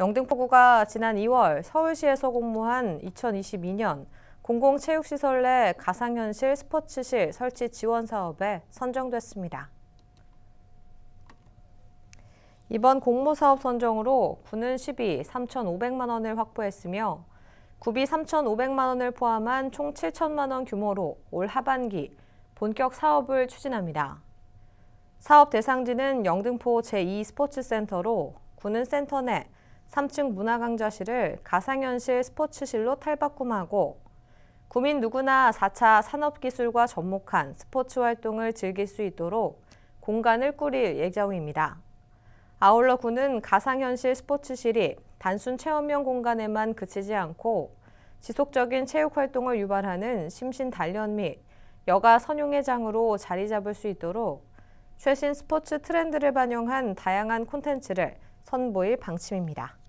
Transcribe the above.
영등포구가 지난 2월 서울시에서 공모한 2022년 공공체육시설 내 가상현실 스포츠실 설치 지원 사업에 선정됐습니다. 이번 공모사업 선정으로 군은 12 3,500만 원을 확보했으며 구비 3,500만 원을 포함한 총 7천만 원 규모로 올 하반기 본격 사업을 추진합니다. 사업 대상지는 영등포 제2스포츠센터로 군은 센터 내 3층 문화강좌실을 가상현실 스포츠실로 탈바꿈하고 구민 누구나 4차 산업기술과 접목한 스포츠 활동을 즐길 수 있도록 공간을 꾸릴 예정입니다. 아울러 군은 가상현실 스포츠실이 단순 체험형 공간에만 그치지 않고 지속적인 체육 활동을 유발하는 심신 단련 및 여가 선용의 장으로 자리 잡을 수 있도록 최신 스포츠 트렌드를 반영한 다양한 콘텐츠를 선보일 방침입니다.